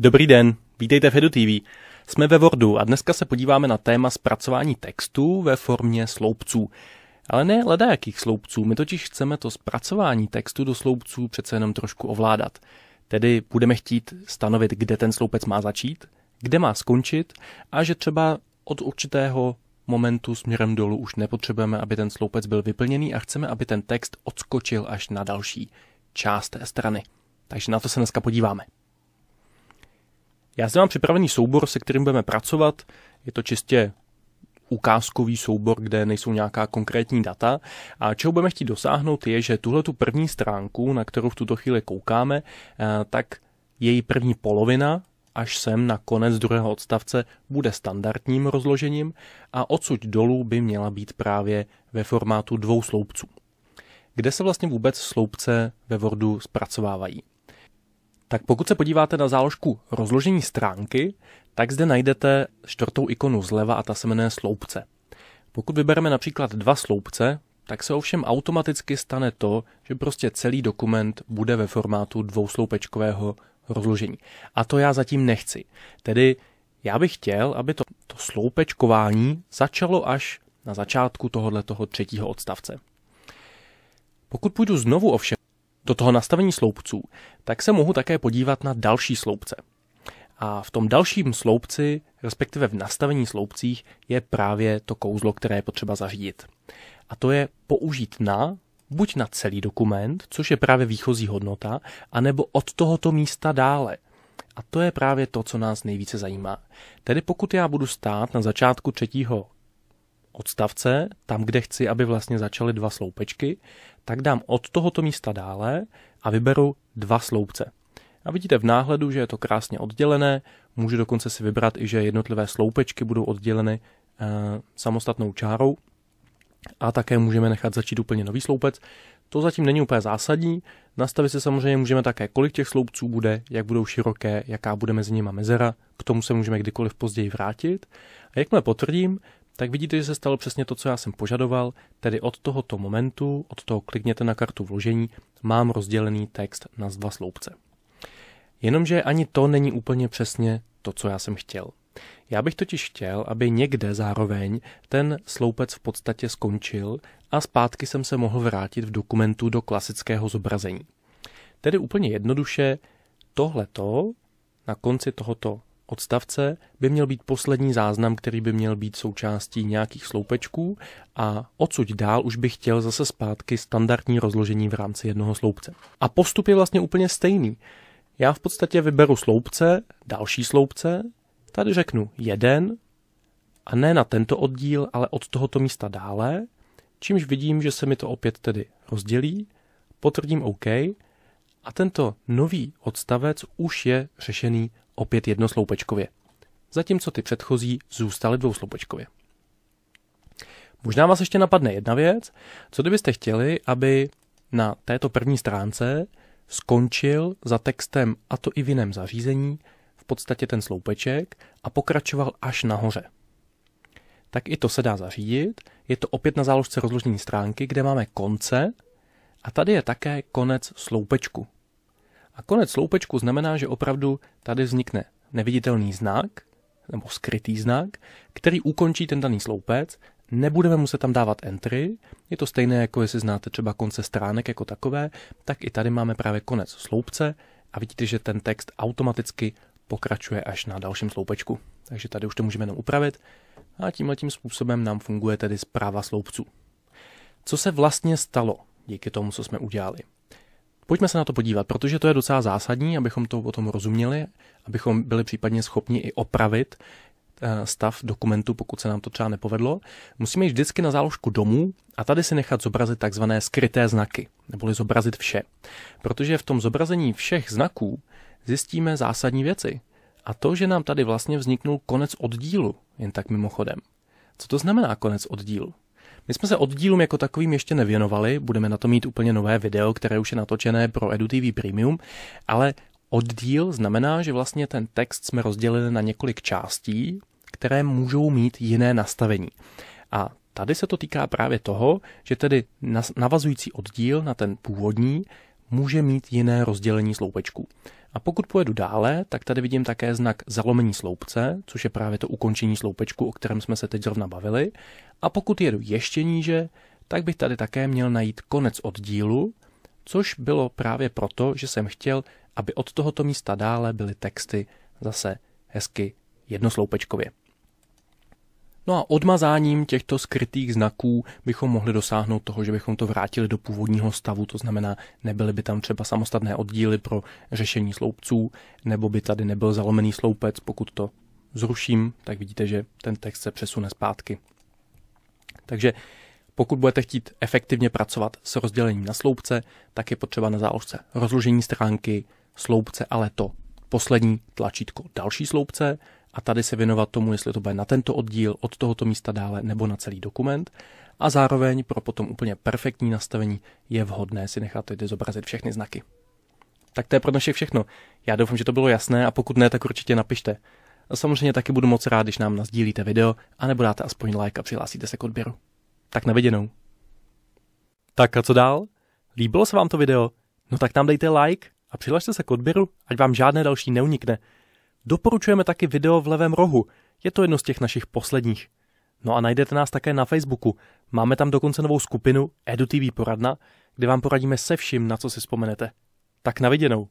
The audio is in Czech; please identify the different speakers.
Speaker 1: Dobrý den, vítejte v Edu TV. Jsme ve Wordu a dneska se podíváme na téma zpracování textů ve formě sloupců. Ale ne ledajakých sloupců, my totiž chceme to zpracování textu do sloupců přece jenom trošku ovládat. Tedy budeme chtít stanovit, kde ten sloupec má začít, kde má skončit a že třeba od určitého momentu směrem dolů už nepotřebujeme, aby ten sloupec byl vyplněný a chceme, aby ten text odskočil až na další část té strany. Takže na to se dneska podíváme. Já jsem mám připravený soubor, se kterým budeme pracovat. Je to čistě ukázkový soubor, kde nejsou nějaká konkrétní data. A čeho budeme chtít dosáhnout je, že tuhle tu první stránku, na kterou v tuto chvíli koukáme, eh, tak její první polovina až sem na konec druhého odstavce bude standardním rozložením a odsud dolů by měla být právě ve formátu dvou sloupců. Kde se vlastně vůbec sloupce ve Wordu zpracovávají? Tak pokud se podíváte na záložku rozložení stránky, tak zde najdete čtvrtou ikonu zleva a ta se jmenuje sloupce. Pokud vybereme například dva sloupce, tak se ovšem automaticky stane to, že prostě celý dokument bude ve formátu dvousloupečkového rozložení. A to já zatím nechci. Tedy já bych chtěl, aby to, to sloupečkování začalo až na začátku tohoto třetího odstavce. Pokud půjdu znovu ovšem do toho nastavení sloupců, tak se mohu také podívat na další sloupce. A v tom dalším sloupci, respektive v nastavení sloupcích, je právě to kouzlo, které je potřeba zařídit. A to je použít na buď na celý dokument, což je právě výchozí hodnota, anebo od tohoto místa dále. A to je právě to, co nás nejvíce zajímá. Tedy pokud já budu stát na začátku třetího odstavce, tam, kde chci, aby vlastně začaly dva sloupečky, tak dám od tohoto místa dále a vyberu dva sloupce. A vidíte v náhledu, že je to krásně oddělené, můžu dokonce si vybrat i, že jednotlivé sloupečky budou odděleny e, samostatnou čárou a také můžeme nechat začít úplně nový sloupec. To zatím není úplně zásadní, nastavit se samozřejmě můžeme také, kolik těch sloupců bude, jak budou široké, jaká bude mezi nimi mezera, k tomu se můžeme kdykoliv později vrátit. A jakmile potvrdím, tak vidíte, že se stalo přesně to, co já jsem požadoval, tedy od tohoto momentu, od toho klikněte na kartu vložení, mám rozdělený text na dva sloupce. Jenomže ani to není úplně přesně to, co já jsem chtěl. Já bych totiž chtěl, aby někde zároveň ten sloupec v podstatě skončil a zpátky jsem se mohl vrátit v dokumentu do klasického zobrazení. Tedy úplně jednoduše, tohleto na konci tohoto odstavce by měl být poslední záznam, který by měl být součástí nějakých sloupečků a odsud dál už bych chtěl zase zpátky standardní rozložení v rámci jednoho sloupce. A postup je vlastně úplně stejný. Já v podstatě vyberu sloupce, další sloupce, tady řeknu jeden, a ne na tento oddíl, ale od tohoto místa dále, čímž vidím, že se mi to opět tedy rozdělí, potvrdím OK a tento nový odstavec už je řešený opět jednosloupečkově, zatímco ty předchozí zůstaly dvousloupečkově. Možná vás ještě napadne jedna věc, co kdybyste chtěli, aby na této první stránce skončil za textem a to i v jiném zařízení v podstatě ten sloupeček a pokračoval až nahoře. Tak i to se dá zařídit, je to opět na záložce rozložení stránky, kde máme konce a tady je také konec sloupečku, a konec sloupečku znamená, že opravdu tady vznikne neviditelný znak, nebo skrytý znak, který ukončí ten daný sloupec, nebudeme muset tam dávat entry, je to stejné jako jestli znáte třeba konce stránek jako takové, tak i tady máme právě konec sloupce a vidíte, že ten text automaticky pokračuje až na dalším sloupečku. Takže tady už to můžeme jenom upravit a tímhle tím způsobem nám funguje tedy zpráva sloupců. Co se vlastně stalo díky tomu, co jsme udělali? Pojďme se na to podívat, protože to je docela zásadní, abychom to o tom rozuměli, abychom byli případně schopni i opravit eh, stav dokumentu, pokud se nám to třeba nepovedlo. Musíme jít vždycky na záložku domů a tady si nechat zobrazit takzvané skryté znaky, neboli zobrazit vše. Protože v tom zobrazení všech znaků zjistíme zásadní věci. A to, že nám tady vlastně vzniknul konec oddílu, jen tak mimochodem. Co to znamená konec oddílu? My jsme se oddílům jako takovým ještě nevěnovali, budeme na to mít úplně nové video, které už je natočené pro EduTV Premium, ale oddíl znamená, že vlastně ten text jsme rozdělili na několik částí, které můžou mít jiné nastavení. A tady se to týká právě toho, že tedy navazující oddíl na ten původní může mít jiné rozdělení sloupečků. A pokud pojedu dále, tak tady vidím také znak zalomení sloupce, což je právě to ukončení sloupečku, o kterém jsme se teď zrovna bavili. A pokud jedu ještě níže, tak bych tady také měl najít konec oddílu, což bylo právě proto, že jsem chtěl, aby od tohoto místa dále byly texty zase hezky jednosloupečkově. No a odmazáním těchto skrytých znaků bychom mohli dosáhnout toho, že bychom to vrátili do původního stavu, to znamená, nebyly by tam třeba samostatné oddíly pro řešení sloupců, nebo by tady nebyl zalomený sloupec, pokud to zruším, tak vidíte, že ten text se přesune zpátky. Takže pokud budete chtít efektivně pracovat s rozdělením na sloupce, tak je potřeba na záložce rozložení stránky, sloupce, ale to poslední tlačítko další sloupce, a tady se věnovat tomu, jestli to bude na tento oddíl, od tohoto místa dále nebo na celý dokument. A zároveň pro potom úplně perfektní nastavení je vhodné si nechat tedy zobrazit všechny znaky. Tak to je pro dnešek všechno. Já doufám, že to bylo jasné a pokud ne, tak určitě napište. A samozřejmě taky budu moc rád, když nám nazdílíte video, a nebo dáte aspoň like a přihlásíte se k odběru. Tak na viděnou. Tak a co dál? Líbilo se vám to video? No tak nám dejte like a přihlašte se k odběru, ať vám žádné další neunikne. Doporučujeme taky video v levém rohu, je to jedno z těch našich posledních. No a najdete nás také na Facebooku. Máme tam dokonce novou skupinu EduTV Poradna, kde vám poradíme se vším, na co si vzpomenete. Tak naviděnou.